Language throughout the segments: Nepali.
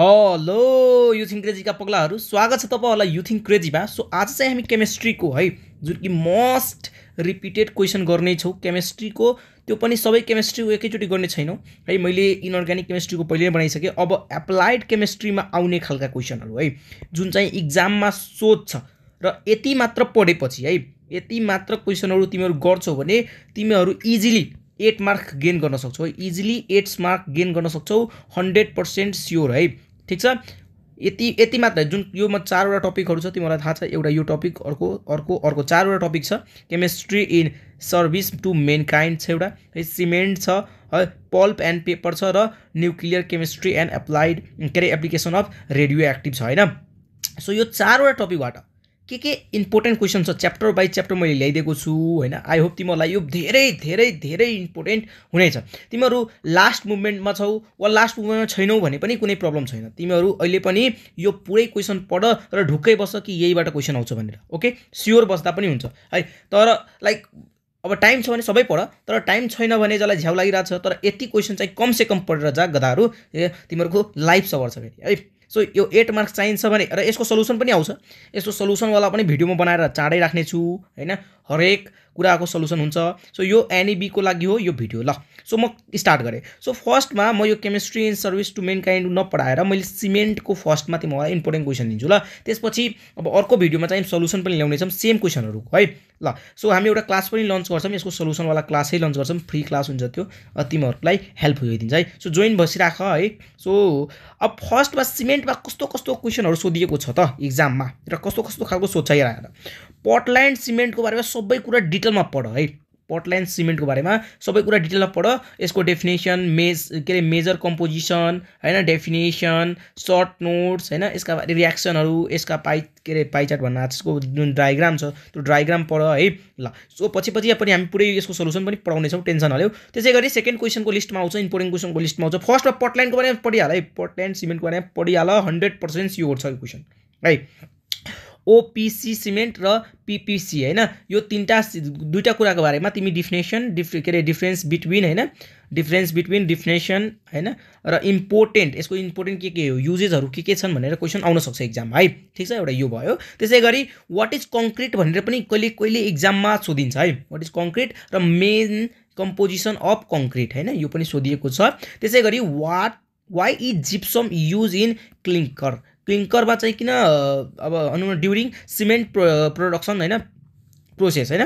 हेलो युथिङ क्रेजीका पग्लाहरू स्वागत छ तपाईँहरूलाई युथिङ क्रेजीमा सो आज चाहिँ हामी केमेस्ट्रीको है जुन कि मोस्ट रिपिटेड क्वेसन गर्नेछौँ केमेस्ट्रीको त्यो पनि सबै केमेस्ट्री एकैचोटि गर्ने छैनौँ है मैले इनअर्ग्यानिक केमिस्ट्रीको पहिले नै बनाइसकेँ अब एप्लाइड केमेस्ट्रीमा आउने खालका क्वेसनहरू है जुन चाहिँ इक्जाममा सोध्छ र यति मात्र पढेपछि है यति मात्र क्वेसनहरू तिमीहरू गर्छौ भने तिमीहरू इजिली एट मार्क गेन गर्न सक्छौ है इजिली एट्स मार्क गेन गर्न सक्छौ हन्ड्रेड पर्सेन्ट स्योर है ठिक छ यति यति मात्र जुन यो म चारवटा टपिकहरू छ तिमीलाई थाहा छ एउटा यो टपिक अर्को अर्को अर्को चारवटा टपिक छ chemistry in service to mankind छ एउटा है सिमेन्ट छ है पल्प एन्ड पेपर छ र न्युक्लियर केमिस्ट्री एन्ड एप्लाइड के अरे एप्लिकेसन अफ रेडियो एक्टिभ छ होइन सो यो चारवटा टपिकबाट के के इम्पोर्टेन्ट क्वेसन छ च्याप्टर बाई च्याप्टर मैले ल्याइदिएको छु होइन आई होप तिमीहरूलाई यो धेरै धेरै धेरै इम्पोर्टेन्ट हुनेछ तिमीहरू लास्ट मुभमेन्टमा छौ वा लास्ट मुभमेन्टमा छैनौ भने पनि कुनै प्रब्लम छैन तिमीहरू अहिले पनि यो पुरै क्वेसन पढ र ढुक्कै बस्छ कि यहीबाट क्वेसन आउँछ भनेर ओके स्योर बस्दा पनि हुन्छ है तर लाइक अब टाइम छ भने सबै पढ तर टाइम छैन भने जसलाई झ्याउ लागिरहेको छ तर यति क्वेसन चाहिँ कम से कम पढेर जा गदाहरू तिमीहरूको लाइफ सवर छ फेरि है सो यो एट मार्क्स चाहिन्छ भने र यसको सल्युसन पनि आउँछ यसको सल्युसनवाला पनि भिडियोमा म बनाएर चाँडै राख्नेछु होइन हरेक कुराको सल्युसन हुन्छ सो यो एनिबीको e लागि हो यो भिडियो ल सो म स्टार्ट गरेँ सो फर्स्टमा म यो chemistry in service to mankind नपढाएर मैले सिमेन्टको फर्स्टमा त्यो मलाई इम्पोर्टेन्ट क्वेसन दिन्छु ल त्यसपछि अब अर्को भिडियोमा चाहिँ सल्युसन पनि ल्याउनेछौँ सेम क्वेसनहरू है ल सो हामी एउटा क्लास पनि लन्च गर्छौँ यसको सल्युसनवाला क्लासै लन्च गर्छौँ फ्री क्लास हुन्छ त्यो तिमीहरूलाई हेल्प होइदिन्छ है सो जोइन बसिराख है सो अब फर्स्टमा सिमेन्टमा कस्तो कस्तो क्वेसनहरू सोधिएको छ त इक्जाममा र कस्तो कस्तो खालको सोचाइरहेको पटल्यान्ड सिमेन्टको बारेमा सबै कुरा डिटेलमा पढ है पोर्टल्यान्ड सिमेन्टको बारेमा सबै कुरा डिटेलमा पढ यसको डेफिनेसन मेज के अरे मेजर कम्पोजिसन होइन डेफिनेसन सर्ट नोट्स होइन यसका रियाक्सनहरू यसका पाइ के अरे पाइचार्ट भन्दा त्यसको जुन डायग्राम छ त्यो डायग्राम पढ है ल सो पछि पछि पनि हामी पुरै यसको सोल्युसन पनि पढाउनेछौँ टेन्सन हाल्यो त्यसै गरी सेकेन्ड क्वेसनको लिस्टमा आउँछ इम्पोर्टेन्ट क्वेसनको लिस्टमा आउँछ फर्स्टमा पोर्टल्यान्डको बारेमा पढिहाल है पोर्टल्यान्ड सिमेन्टको बारेमा पढिहाल हन्ड्रेड पर्सेन्ट स्योर छ यो क्वेसन है ओपिसी सिमेन्ट र पिपिसी होइन यो तिनवटा दुईवटा कुराको बारेमा तिमी डिफिनेसन डिफ के अरे डिफ्रेन्स बिट्विन होइन डिफ्रेन्स बिट्विन डिफिनेसन होइन र इम्पोर्टेन्ट यसको इम्पोर्टेन्ट के के हो युजेसहरू के के छन् भनेर क्वेसन सक्छ इक्जाममा है ठिक छ एउटा यो भयो त्यसै गरी वाट इज कङ्क्रिट भनेर पनि कहिले कहिले इक्जाममा सोधिन्छ है वाट इज कङ्क्रिट र मेन कम्पोजिसन अफ कङ्क्रिट होइन यो पनि सोधिएको छ त्यसै गरी what why is gypsum use in clinker क्लिङ्करमा चाहिँ किन अब भनौँ न ड्युरिङ सिमेन्ट प्रो प्रोडक्सन होइन प्रोसेस होइन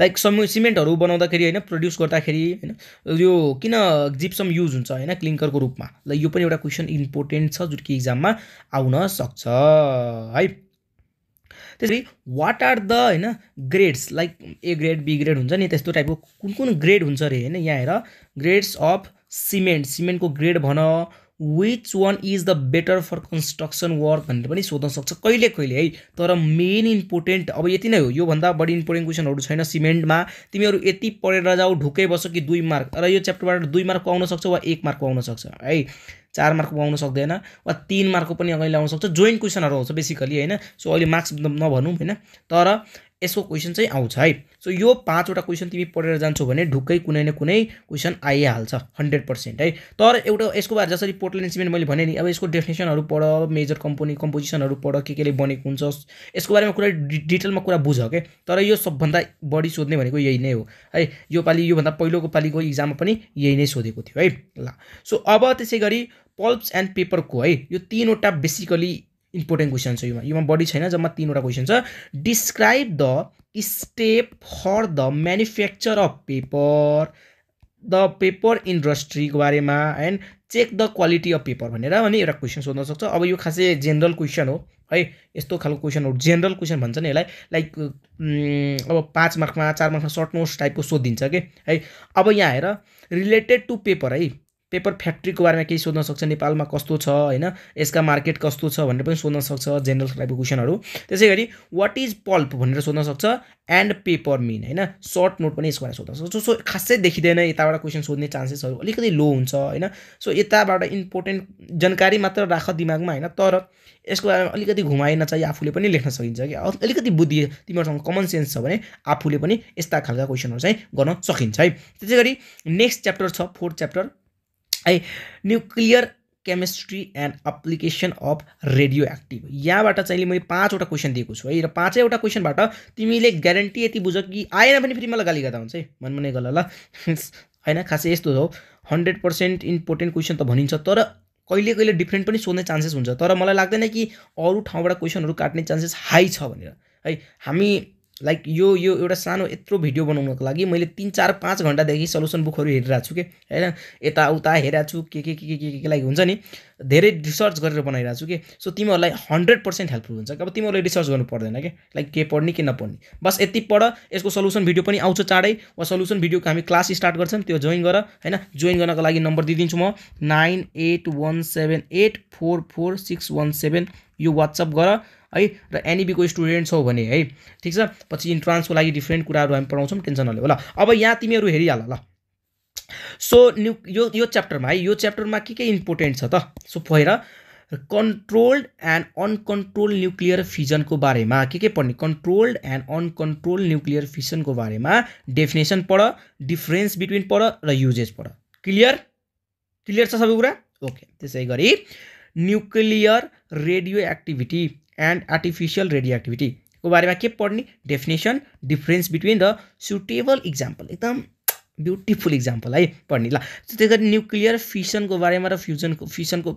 लाइक सम सिमेन्टहरू बनाउँदाखेरि होइन प्रड्युस गर्दाखेरि होइन यो किन जिप्सम युज हुन्छ होइन क्लिङ्करको रूपमा ल यो पनि एउटा क्वेसन इम्पोर्टेन्ट छ जुन कि इक्जाममा आउन सक्छ है त्यसरी वाट आर द होइन grades like A grade B grade हुन्छ नि त्यस्तो टाइपको कुन कुन ग्रेड हुन्छ अरे होइन यहाँ हेर ग्रेड्स अफ सिमेन्ट सिमेन्टको ग्रेड भन which one is the better for construction work भनेर पनि सोध्न सक्छ कहिले कहिले है तर मेन इम्पोर्टेन्ट अब यति नै हो योभन्दा बढी इम्पोर्टेन्ट क्वेसनहरू छैन सिमेन्टमा तिमीहरू यति पढेर जाऊ ढुक्कै बस्छ कि दुई मार्क र यो च्याप्टरबाट दुई मार्क आउन सक्छ वा एक मार्कको आउन सक्छ है चार मार्कको आउन सक्दैन वा तिन मार्कको पनि अगाडि आउन सक्छ जोइन्ट क्वेसनहरू आउँछ बेसिकली होइन सो अहिले मार्क्स नभनौँ होइन तर यसको क्वेसन चाहिँ आउँछ है सो यो पाँचवटा क्वेसन तिमी पढेर जान्छौ भने ढुक्कै कुनै न कुनै क्वेसन आइहाल्छ हन्ड्रेड पर्सेन्ट है तर एउटा यसको बारे जसरी पोर्टल सिमेन्ट मैले भने नि अब यसको डेफिनेसनहरू पढ मेजर कम्पनी कम्पोजिसनहरू पढ के केले बनेको हुन्छ यसको बारेमा कुरा डिटेलमा कुरा बुझ के तर यो सबभन्दा बढी सोध्ने भनेको यही नै हो है योपालि योभन्दा पहिलोको पालिको इक्जाममा पनि यही नै सोधेको थियो है ल सो अब त्यसै गरी पल्प्स एन्ड पेपरको है यो तिनवटा बेसिकली इम्पोर्टेन्ट क्वेसन छ योमा योमा बढी छैन जम्मा तिनवटा क्वेसन छ describe the step for the manufacture of paper the paper इन्डस्ट्रीको बारेमा and check the quality of paper भनेर भने एउटा क्वेसन सोध्न सक्छ अब यो खासै जेनरल क्वेसन हो है यस्तो खालको हो जेनरल क्वेसन भन्छ नि यसलाई लाइक अब पाँच मार्कमा चार मार्कमा सर्ट नोट्स टाइपको सोधिदिन्छ कि है अब यहाँ आएर रिलेटेड टु पेपर है पेपर फ्याक्ट्रीको बारेमा केही सोध्न सक्छ नेपालमा कस्तो छ होइन यसका मार्केट कस्तो छ भनेर पनि सोध्न सक्छ जेनरल टाइपको क्वेसनहरू त्यसै गरी वाट इज पल्प भनेर सोध्न सक्छ एन्ड पेपर मिन होइन सर्ट नोट पनि यसको बारेमा सोध्न सक्छ सो खासै देखिँदैन यताबाट क्वेसन सोध्ने चान्सेसहरू अलिकति लो हुन्छ होइन सो यताबाट इम्पोर्टेन्ट जानकारी मात्र राख दिमागमा होइन तर यसको बारेमा अलिकति घुमाएन चाहिँ आफूले पनि लेख्न सकिन्छ कि अलिकति बुद्धि तिमीहरूसँग कमन सेन्स छ भने आफूले पनि यस्ता खालका क्वेसनहरू चाहिँ गर्न सकिन्छ है त्यसै गरी नेक्स्ट च्याप्टर छ फोर्थ च्याप्टर है nuclear chemistry and application of radioactive यहाँबाट चाहिँ मैले पाँचवटा क्वेसन दिएको छु है र पाँचैवटा क्वेसनबाट तिमीले ग्यारेन्टी यति बुझ कि आएन भने फेरि मलाई गाली गर्दा हुन्छ है मनमनै गल ल होइन खासै यस्तो हो हन्ड्रेड पर्सेन्ट इम्पोर्टेन्ट क्वेसन त भनिन्छ तर कहिले कहिले डिफ्रेन्ट पनि सोध्ने चान्सेस हुन्छ तर मलाई लाग्दैन कि अरू ठाउँबाट क्वेसनहरू काट्ने चान्सेस हाई छ भनेर है हामी लाइक यो यो एउटा सानो यत्रो भिडियो बनाउनुको लागि मैले तिन चार पाँच घन्टादेखि सल्युसन बुकहरू हेरिरहेको छु कि होइन यताउता हेरिरहेको छु के के के के के लाइक हुन्छ नि धेरै रिसर्च गरेर बनाइरहेको छु कि सो तिमीहरूलाई हन्ड्रेड पर्सेन्ट हेल्पफुल हुन्छ अब तिमीहरूले रिसर्च गर्नु पर्दैन कि लाइक के पढ्ने के नपढ्ने बस यति पढ यसको सल्युसन भिडियो पनि आउँछ चाँडै वा सल्युसन भिडियोको हामी क्लास स्टार्ट गर्छौँ त्यो जोइन गर होइन जोइन गर्नको लागि नम्बर दिइदिन्छु म nine eight one seven eight four four six one seven यो वाट्सएप गर है र एनइबीको स्टुडेन्ट छौ भने है ठिक छ पछि इन्ट्रान्सको लागि डिफ्रेन्ट कुराहरू हामी पढाउँछौँ टेन्सन नलियो ल अब यहाँ तिमीहरू हेरिहाल ल सो न्यु यो यो च्याप्टरमा है यो च्याप्टरमा के के इम्पोर्टेन्ट छ त सो पहिर कन्ट्रोल्ड एन्ड अनकन्ट्रोल न्युक्लियर फिजनको बारेमा के के पढ्ने कन्ट्रोल्ड एन्ड अनकन्ट्रोल न्युक्लियर फिजनको बारेमा डेफिनेसन पढ डिफ्रेन्स बिट्विन पढ र युजेज पढ क्लियर क्लियर छ सबै कुरा ओके त्यसै गरी nuclear radioactivity and artificial radioactivity को बारेमा के पढ्ने definition difference between the suitable example एकदम ब्युटिफुल इक्जाम्पल है पढ्ने ल त्यसै गरी न्युक्लियर फिसनको बारेमा र फ्युजनको फिसनको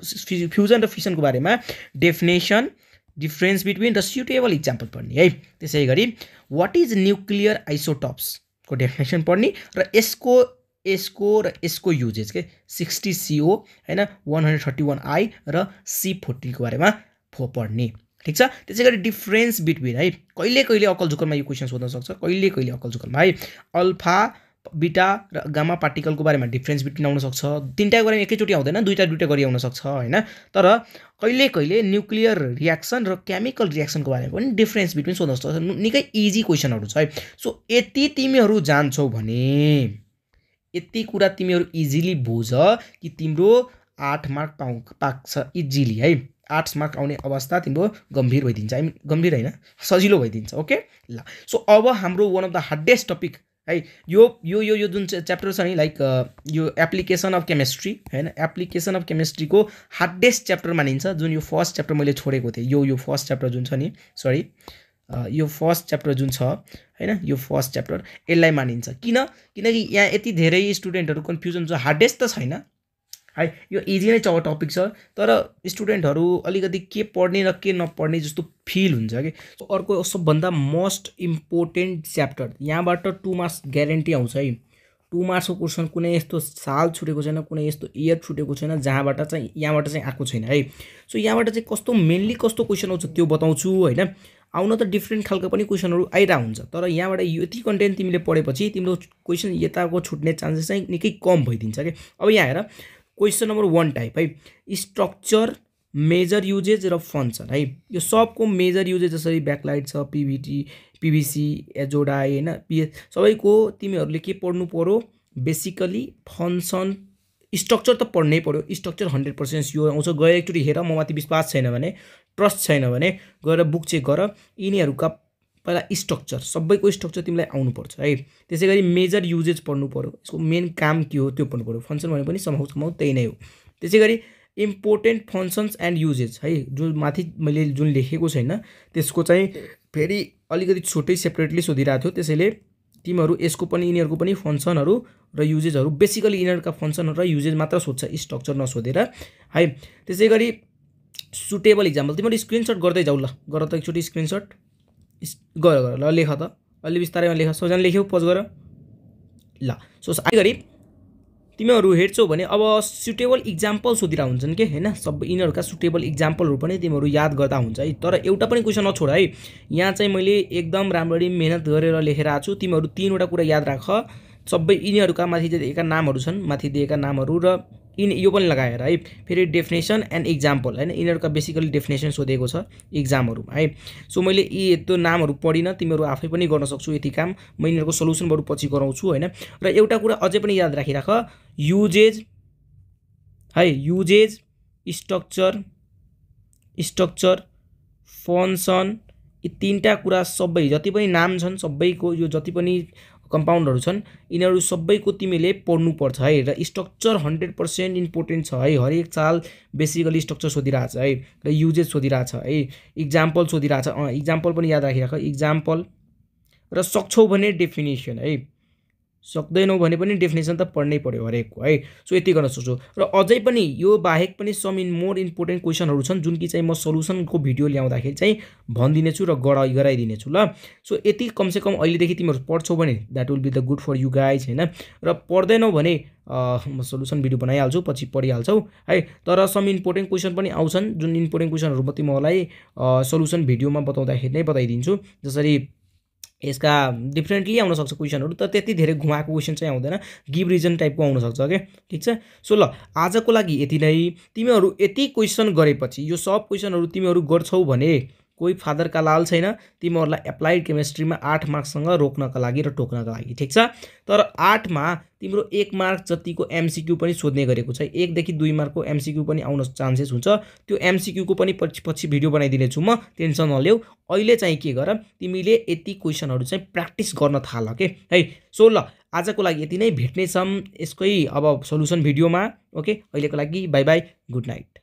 फ्युजन र फिसनको बारेमा definition difference between the suitable example पढ्ने है त्यसै गरी वाट इज न्युक्लियर आइसोटप्सको डेफिनेसन पढ्ने र यसको यसको र यसको युजेज के सिक्सटी सिओ होइन one hundred thirty one I र सी फोर्टिनको बारेमा फो पढ्ने ठिक छ त्यसै गरी डिफ्रेन्स बिट्विन है कहिले कहिले अकल झुकलमा यो क्वेसन सोध्न सक्छ कहिले कहिले अकल झुकलमा है अल्फा बिटा र गामा पार्टिकलको बारेमा डिफ्रेन्स आउन सक्छ तिनवटाको बारेमा एकैचोटि आउँदैन दुईवटा दुईवटा गरी आउन सक्छ होइन तर कहिले कहिले न्युक्लियर रियाक्सन र केमिकल रियाक्सनको बारेमा पनि डिफ्रेन्स बिट्विन सोध्न सक्छ निकै इजी क्वेसनहरू छ है सो यति तिमीहरू जान्छौ भने यति कुरा तिमीहरू इजिली बुझ कि तिम्रो आठ मार्क पाउ पाक्छ इजिली है आठ मार्क आउने अवस्था तिम्रो गम्भीर भइदिन्छ आइ गम्भीर होइन सजिलो भइदिन्छ ओके ल सो अब हाम्रो one of the hardest topic है यो यो यो यो जुन च्याप्टर छ नि लाइक यो एप्लिकेसन अफ केमेस्ट्री होइन एप्लिकेसन अफ केमेस्ट्रीको हार्डेस्ट च्याप्टर मानिन्छ जुन यो फर्स्ट च्याप्टर मैले छोडेको थिएँ यो यो फर्स्ट च्याप्टर जुन छ नि सरी यो फर्स्ट च्याप्टर जुन छ होइन यो फर्स्ट च्याप्टर यसलाई मानिन्छ किन किनकि यहाँ यति धेरै स्टुडेन्टहरू कन्फ्युजन छ हार्डेस्ट त छैन है यो इजी नै छ टपिक छ तर स्टुडेन्टहरू अलिकति के पढ्ने र के नपढ्ने जस्तो फिल हुन्छ कि सो अर्को सबभन्दा मोस्ट इम्पोर्टेन्ट च्याप्टर यहाँबाट टु मार्क्स ग्यारेन्टी आउँछ है टु मार्क्सको क्वेसन कुनै यस्तो साल छुटेको छैन कुनै यस्तो इयर छुटेको छैन जहाँबाट चाहिँ यहाँबाट चाहिँ आएको छैन है सो यहाँबाट चाहिँ कस्तो मेन्ली कस्तो क्वेसन आउँछ त्यो बताउँछु होइन आउन त डिफ्रेन्ट खालको पनि क्वेसनहरू आइरहेको हुन्छ तर यहाँबाट यति कन्टेन्ट तिमीले पढेपछि तिम्रो क्वेसन यताको छुट्ने चान्सेस चाहिँ निकै कम भइदिन्छ कि अब यहाँ हेर क्वेसन नम्बर वान टाइप है स्ट्रक्चर मेजर युजेज र फन्सन है यो सबको मेजर युजेज जसरी ब्याकलाइट छ पिभिटी पिभिसी एजोडाई होइन पिएच सबैको तिमीहरूले के पढ्नु पऱ्यो बेसिकली फङ्सन स्ट्रक्चर त पढ्नै पऱ्यो स्ट्रक्चर हन्ड्रेड पर्सेन्ट यो आउँछ गएर एकचोटि हेर म माथि विश्वास छैन भने ट्रस्ट छैन भने गएर बुक चेक गर यिनीहरूका पहिला स्ट्रक्चर सबैको स्ट्रक्चर तिमीलाई आउनुपर्छ है त्यसै गरी मेजर युजेज पढ्नु पऱ्यो यसको मेन काम के हो त्यो पढ्नु पऱ्यो फङ्सन भने पनि समाउ समाउ त्यही नै हो त्यसै गरी इम्पोर्टेन्ट फङ्सन्स एन्ड युजेज है जो माथि मैले जुन लेखेको छैन त्यसको चाहिँ फेरि अलिकति छुट्टै सेपरेटली सोधिरहेको थियो त्यसैले तिमीहरू यसको पनि यिनीहरूको पनि फङ्सनहरू र युजेजहरू बेसिकली यिनीहरूका फङ्सनहरू र युजेज मात्र सोध्छ स्ट्रक्चर नसोधेर है त्यसै गरी सुटेबल इक्जाम्पल तिमीहरू स्क्रिनसट गर्दै जाऊ ल गर त एकचोटि स्क्रिनसट गर गर ल लेख त अलि बिस्तारैमा लेख सोजन लेख्यौ पज गर ल सो यसै गरी तिमीहरू हेर्छौ भने अब सुटेबल इक्जाम्पल सोधिरा हुन्छन् कि होइन सबै यिनीहरूका सुटेबल इक्जाम्पलहरू पनि तिमीहरू याद गर्दा हुन्छ है तर एउटा पनि क्वेसन नछोड है यहाँ चाहिँ मैले एकदम राम्ररी मेहनत गरेर लेखेर आएको छु तिमीहरू तिनवटा कुरा याद राख सबै यिनीहरूका माथि दिएका नामहरू छन् माथि दिएका नामहरू र इन यो पनि लगाएर है फेरि डेफिनेसन एन्ड इक्जाम्पल होइन यिनीहरूका बेसिकली डेफिनेसन सोधेको छ इक्जामहरूमा है सो मैले यी त्यो नामहरू पढिनँ तिमीहरू आफै पनि गर्न सक्छु यति काम म यिनीहरूको सल्युसनबाट पछि गराउँछु होइन र एउटा कुरा अझै पनि याद राखिराख युजेज है युजेज स्ट्रक्चर स्ट्रक्चर फन्सन यी तिनवटा कुरा सबै जति पनि नाम छन् सबैको यो जति पनि कम्पाउन्डहरू छन् यिनीहरू सबैको तिमीले पढ्नुपर्छ है र स्ट्रक्चर हन्ड्रेड पर्सेन्ट इम्पोर्टेन्ट छ है हरेक साल बेसिकली स्ट्रक्चर सोधिरहेछ है र युजेज सोधिरहेछ है इक्जाम्पल सोधिरहेछ इक्जाम्पल पनि याद राखिरहेको इक्जाम्पल र सक्छौ भने डेफिनेसन है सक्दैनौँ भने पनि डेफिनेसन त पढ्नै पऱ्यो हरेकको है सो यति गर्न सोच्छु र अझै पनि यो बाहेक पनि सम इन मोर इम्पोर्टेन्ट क्वेसनहरू छन् जुन कि चाहिँ म सल्युसनको भिडियो ल्याउँदाखेरि चाहिँ भनिदिनेछु र गरा गराइदिनेछु ल सो यति कमसेकम अहिलेदेखि तिमीहरू पढ्छौ भने that will be the good for you guys होइन र पढ्दैनौ भने म सल्युसन भिडियो बनाइहाल्छु पछि पढिहाल्छौ है तर सम इम्पोर्टेन्ट क्वेसन पनि आउँछन् जुन इम्पोर्टेन्ट क्वेसनहरू म तिमीहरूलाई सल्युसन भिडियोमा बताउँदाखेरि नै बताइदिन्छु जसरी यसका डिफ्रेन्टली आउनसक्छ क्वेसनहरू तर त्यति धेरै घुमाएको क्वेसन चाहिँ आउँदैन गिभ रिजन टाइपको आउनसक्छ क्या ठिक छ सो ल आजको लागि यति नै तिमीहरू यति क्वेसन गरेपछि यो सब क्वेसनहरू तिमीहरू गर्छौ भने कोही फादरका लाल छैन तिमीहरूलाई एप्लाइड केमेस्ट्रीमा आठ मार्क्ससँग रोक्नका लागि र टोक्नका लागि ठिक छ तर आठमा तिम्रो एक मार्क जतिको एमसिक्यू पनि सोध्ने गरेको छ एकदेखि दुई मार्कको एमसिक्यू पनि आउन चान्सेस हुन्छ त्यो एमसिक्यूको पनि पछि पछि भिडियो बनाइदिनेछु म टेन्सन नल्याउ अहिले चाहिँ के गर तिमीले यति क्वेसनहरू चाहिँ प्र्याक्टिस गर्न थाल के है सो ल आजको लागि यति नै भेट्नेछौँ यसकै अब सल्युसन भिडियोमा ओके अहिलेको लागि बाई बाई गुड नाइट